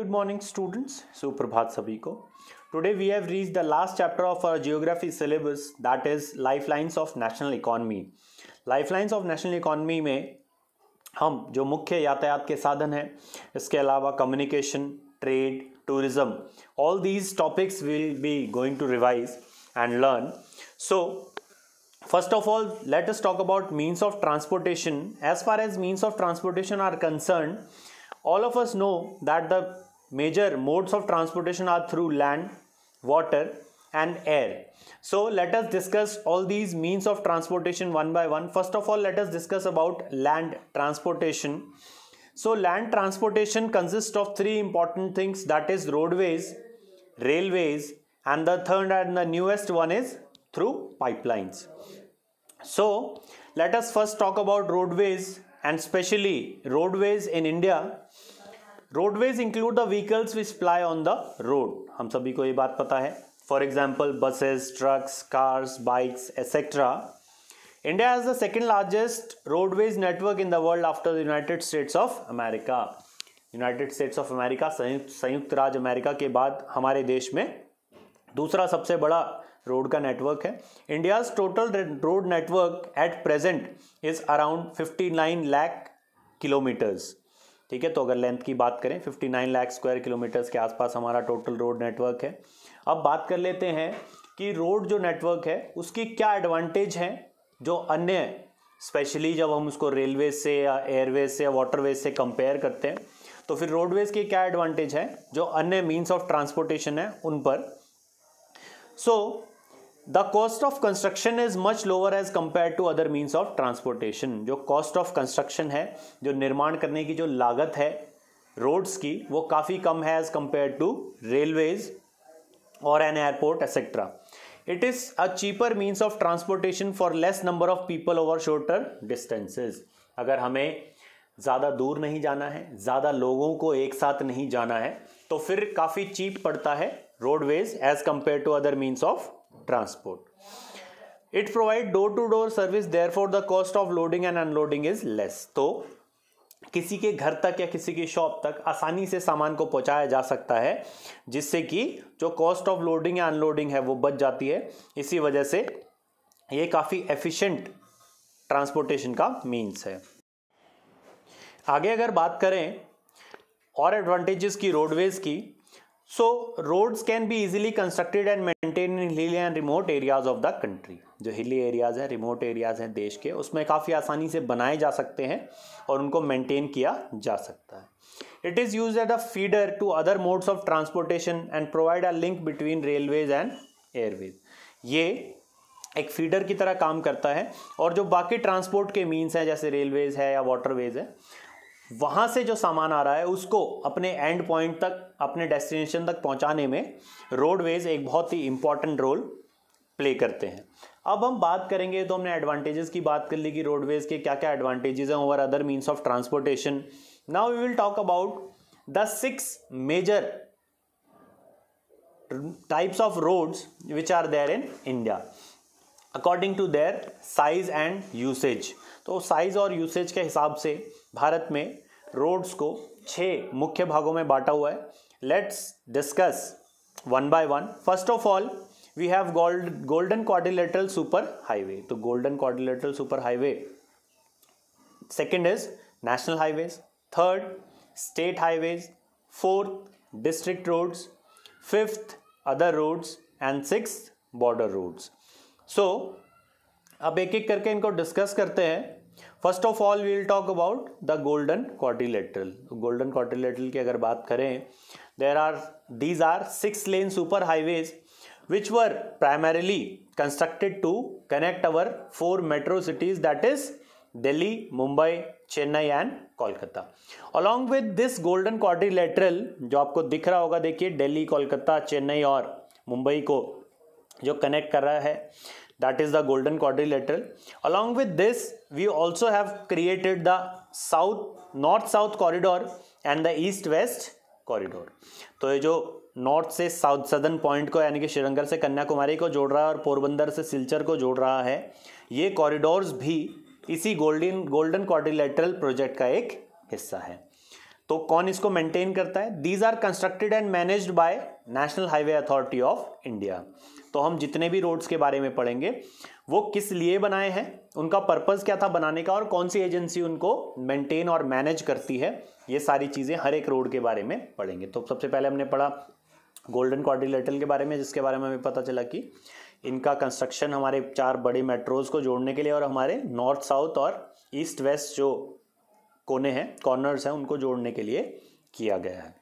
Good morning students, Suprabhat Saviko. Today we have reached the last chapter of our geography syllabus that is Lifelines of National Economy. Lifelines of National Economy में हम जो मुख्य यातायात के साधन हैं इसके अलावा communication, trade, tourism. All these topics will be going to revise and learn. So, First of all, let us talk about means of transportation. As far as means of transportation are concerned, all of us know that the major modes of transportation are through land, water and air. So let us discuss all these means of transportation one by one. First of all, let us discuss about land transportation. So land transportation consists of three important things that is roadways, railways and the third and the newest one is through pipelines. So let us first talk about roadways and specially roadways in India. Roadways include the vehicles which ply on the road हम सभी को ये बात पता है for example buses trucks cars bikes et cetera India has the second largest roadways network in the world after the United States of America United States of America संयुक्त संयुक्त राज्य अमेरिका के बाद हमारे देश में दूसरा सबसे बड़ा रोड का नेटवर्क है India's total road network at present is around fifty nine lakh kilometres ठीक है तो अगर लेंथ की बात करें 59 लाख स्क्वायर किलोमीटर्स के आसपास हमारा टोटल रोड नेटवर्क है अब बात कर लेते हैं कि रोड जो नेटवर्क है उसकी क्या एडवांटेज है जो अन्य स्पेशली जब हम उसको रेलवे से या एयरवेज से या वाटरवेज से कंपेयर करते हैं तो फिर रोडवेज की क्या एडवांटेज है जो अन्य मीन्स ऑफ ट्रांसपोर्टेशन है उन पर so so, the cost of construction is much lower as compare to other means of transportation जो कॉस्ट ऑफ कंस्ट्रक्शन है जो निर्माण करने की जो लागत है रोड्स की वो काफ़ी कम है एज कंपेयर टू रेलवेज और an airport etcetera it is a cheaper means of transportation for less number of people over shorter distances अगर हमें ज़्यादा दूर नहीं जाना है ज़्यादा लोगों को एक साथ नहीं जाना है तो फिर काफ़ी चीप पड़ता है roadways as compare to other means of transport. It provide door to door service therefore the cost of loading and unloading is less. तो किसी के घर तक या किसी की शॉप तक आसानी से सामान को पहुंचाया जा सकता है जिससे कि जो कॉस्ट ऑफ लोडिंग या अनलोडिंग है वो बच जाती है इसी वजह से ये काफ़ी एफिशिएंट ट्रांसपोर्टेशन का मीन्स है आगे अगर बात करें और एडवांटेजेस की रोडवेज़ की so roads can be easily constructed and maintain in hilly and remote areas of the country जो हिली एरियाज हैं रिमोट एरियाज हैं देश के उसमें काफ़ी आसानी से बनाए जा सकते हैं और उनको मेंटेन किया जा सकता है it is used a feeder to other modes of transportation and provide a link between railways and airways ये एक फीडर की तरह काम करता है और जो बाकी ट्रांसपोर्ट के मीन्स हैं जैसे रेलवेज है या वाटरवेज है वहाँ से जो सामान आ रहा है उसको अपने एंड पॉइंट तक अपने डेस्टिनेशन तक पहुँचाने में रोडवेज़ एक बहुत ही इंपॉर्टेंट रोल प्ले करते हैं अब हम बात करेंगे तो हमने एडवांटेजेस की बात कर ली कि रोडवेज़ के क्या क्या एडवांटेजेस हैं over other means of transportation now we will talk about the six major types of roads which are there in India according to their size and usage तो साइज और यूसेज के हिसाब से भारत में रोड्स को छः मुख्य भागों में बांटा हुआ है let's discuss one by one first of all we have gold golden quadrilateral super highway तो golden quadrilateral super highway second is national highways third state highways fourth district roads fifth other roads and six border roads so अब एक एक करके इनको discuss करते हैं first of all we'll talk about the golden quadrilateral golden quadrilateral की अगर बात करें there are these are six lane super highways which were primarily constructed to connect our four metro cities that is Delhi Mumbai Chennai and Kolkata along with this golden quadrilateral जो आपको दिख रहा होगा देखिए दिल्ली कोलकाता चेन्नई और मुंबई को जो कनेक्ट कर रहा है is the golden golden lateral along with this we also have created the south north south corridor and the east west corridor तो ये जो नॉर्थ से साउथ सदर्न पॉइंट को यानी कि श्रीनगर से कन्याकुमारी को जोड़ रहा है और पोरबंदर से सिलचर को जोड़ रहा है ये कॉरिडोर्स भी इसी गोल्डन गोल्डन कॉर्डिलेटरल प्रोजेक्ट का एक हिस्सा है तो कौन इसको मेंटेन करता है these are constructed and managed by National Highway Authority of India तो हम जितने भी रोड्स के बारे में पढ़ेंगे वो किस लिए बनाए हैं उनका पर्पज़ क्या था बनाने का और कौन सी एजेंसी उनको मेंटेन और मैनेज करती है ये सारी चीज़ें हर एक रोड के बारे में पढ़ेंगे तो सबसे पहले हमने पढ़ा गोल्डन क्वाड्रिलेटरल के बारे में जिसके बारे में हमें पता चला कि इनका कंस्ट्रक्शन हमारे चार बड़े मेट्रोज को जोड़ने के लिए और हमारे नॉर्थ साउथ और ईस्ट वेस्ट जो कोने हैं कॉर्नर्स हैं उनको जोड़ने के लिए किया गया है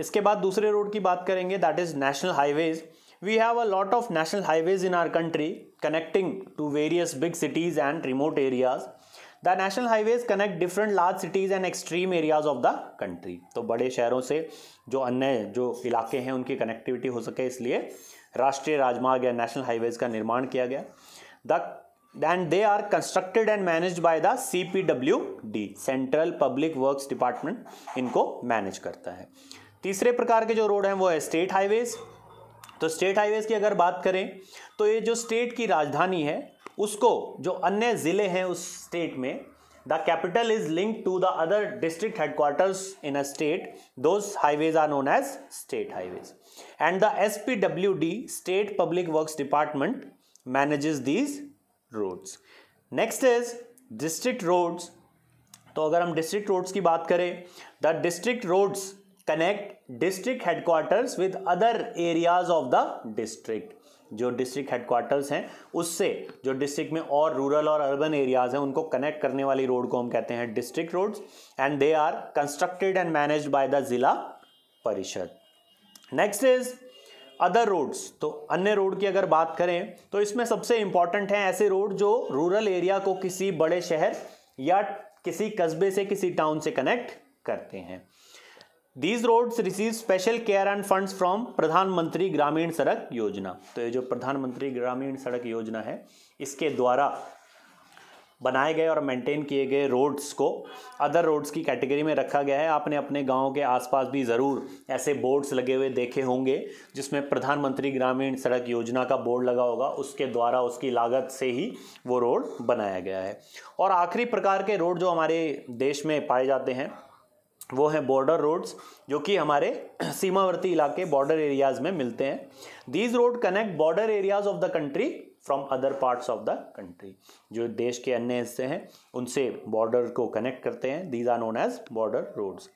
इसके बाद दूसरे रोड की बात करेंगे that is national highways We have a lot of national highways in our country connecting to various big cities and remote areas. The national highways connect different large cities and extreme areas of the country तो बड़े शहरों से जो अन्य जो इलाके हैं उनकी कनेक्टिविटी हो सके इसलिए राष्ट्रीय राजमार्ग या नेशनल हाईवेज का निर्माण किया गया the and they are constructed and manage by the C P W D central public works department इनको मैनेज करता है तीसरे प्रकार के जो रोड हैं वो है स्टेट हाईवेज तो स्टेट हाईवेज की अगर बात करें तो ये जो स्टेट की राजधानी है उसको जो अन्य ज़िले हैं उस स्टेट में the capital is link to the other district headquarters in a state those highways are known as state highways and the S P W D state public works department manages these roads next is district roads तो अगर हम district roads की बात करें the district roads connect district headquarters with other areas of the district जो district headquarters हैं उससे जो डिस्ट्रिक्ट में और रूरल और अर्बन एरियाज हैं उनको कनेक्ट करने वाली रोड को हम कहते हैं district roads and they are constructed and manage by the Zila Parishad next is other roads तो अन्य रोड की अगर बात करें तो इसमें सबसे इंपॉर्टेंट हैं ऐसे रोड जो रूरल एरिया को किसी बड़े शहर या किसी कस्बे से किसी टाउन से कनेक्ट करते हैं these roads receive special care and funds from Pradhanmantri Gramin सड़क योजना तो ये जो प्रधानमंत्री ग्रामीण सड़क योजना है इसके द्वारा बनाए गए और मेंटेन किए गए रोड्स को अदर रोड्स की कैटेगरी में रखा गया है आपने अपने गांव के आसपास भी ज़रूर ऐसे बोर्ड्स लगे हुए देखे होंगे जिसमें प्रधानमंत्री ग्रामीण सड़क योजना का बोर्ड लगा होगा उसके द्वारा उसकी लागत से ही वो रोड बनाया गया है और आखिरी प्रकार के रोड जो हमारे देश में पाए जाते हैं वो हैं बॉर्डर रोड्स जो कि हमारे सीमावर्ती इलाके बॉर्डर एरियाज में मिलते हैं these road connect border areas of the country from other parts of the country जो देश के अन्य हिस्से हैं उनसे बॉर्डर को कनेक्ट करते हैं these are known as border roads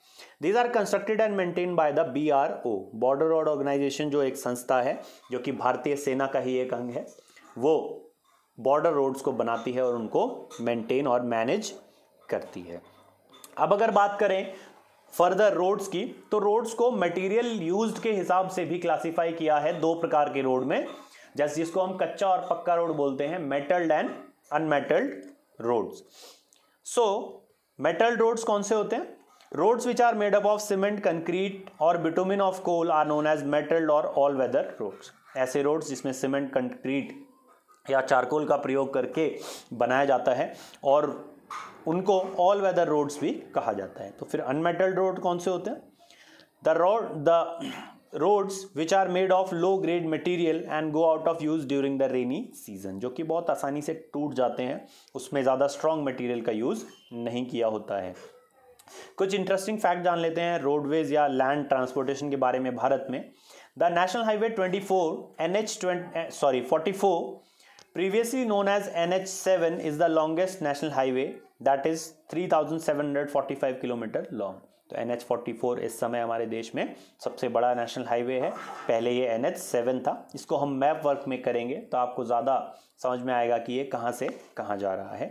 these are constructed and maintain by the B R O border road organisation जो एक संस्था है जो कि भारतीय सेना का ही एक अंग है वो बॉर्डर रोड्स को बनाती है और उनको मेंटेन और मैनेज करती है अब अगर बात करें फर्दर रोड्स की तो रोड्स को मटेरियल यूज्ड के हिसाब से भी क्लासिफाई किया है दो प्रकार के रोड में जैसे जिसको हम कच्चा और पक्का रोड बोलते हैं metalled and unmetalled roads so metalled roads कौन से होते हैं roads which are made up of cement concrete और bitumen of coal are known as metalled और ऑल वेदर रोड्स ऐसे रोड्स जिसमें सीमेंट कंक्रीट या चारकोल का प्रयोग करके बनाया जाता है और उनको ऑल वेदर रोड्स भी कहा जाता है तो फिर अनमेटल रोड कौन से होते हैं the road the roads which are made of low grade material and go out of use during the rainy season जो कि बहुत आसानी से टूट जाते हैं उसमें ज़्यादा स्ट्रॉन्ग मटीरियल का यूज़ नहीं किया होता है कुछ इंटरेस्टिंग फैक्ट जान लेते हैं रोडवेज या लैंड ट्रांसपोर्टेशन के बारे में भारत में the national highway four N H sorry forty four previously known as N H seven is the longest national highway that is 3745 kilometre long तो एन एच इस समय हमारे देश में सबसे बड़ा नेशनल हाईवे है पहले ये एन एच था इसको हम मैप वर्क में करेंगे तो आपको ज़्यादा समझ में आएगा कि ये कहाँ से कहाँ जा रहा है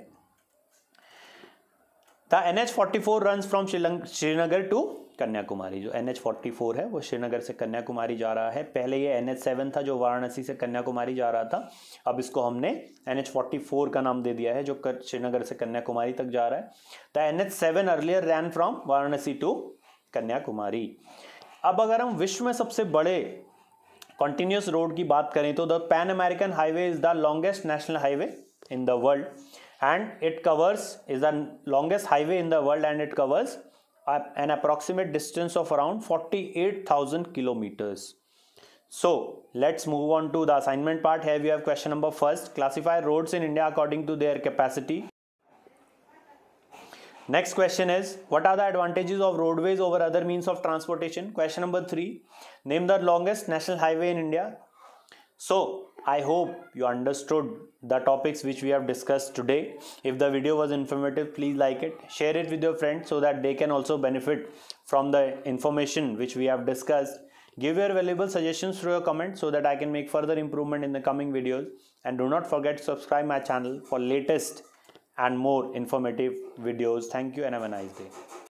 the N H forty four run from Srinagar to Kanyakumari जो एन एच फोर्टी फोर है वो श्रीनगर से कन्याकुमारी जा रहा है पहले ये एन एच सेवन था जो वाराणसी से कन्याकुमारी जा रहा था अब इसको हमने एन एच फोर्टी फोर का नाम दे दिया है जो श्रीनगर से कन्याकुमारी तक जा रहा है the N H seven earlier ran from Varanasi to Kanyakumari अब अगर हम विश्व में सबसे बड़े कॉन्टीन्यूस रोड की बात करें तो the Pan American highway is the longest national highway in the world and it covers is the longest highway in the world and it covers an approximate distance of around 48,000 kilometers. So let's move on to the assignment part. Here we have question number first. Classify roads in India according to their capacity. Next question is What are the advantages of roadways over other means of transportation? Question number three Name the longest national highway in India. So, I hope you understood the topics which we have discussed today. If the video was informative, please like it, share it with your friends so that they can also benefit from the information which we have discussed. Give your valuable suggestions through your comments so that I can make further improvement in the coming videos. And do not forget to subscribe my channel for latest and more informative videos. Thank you and have a nice day.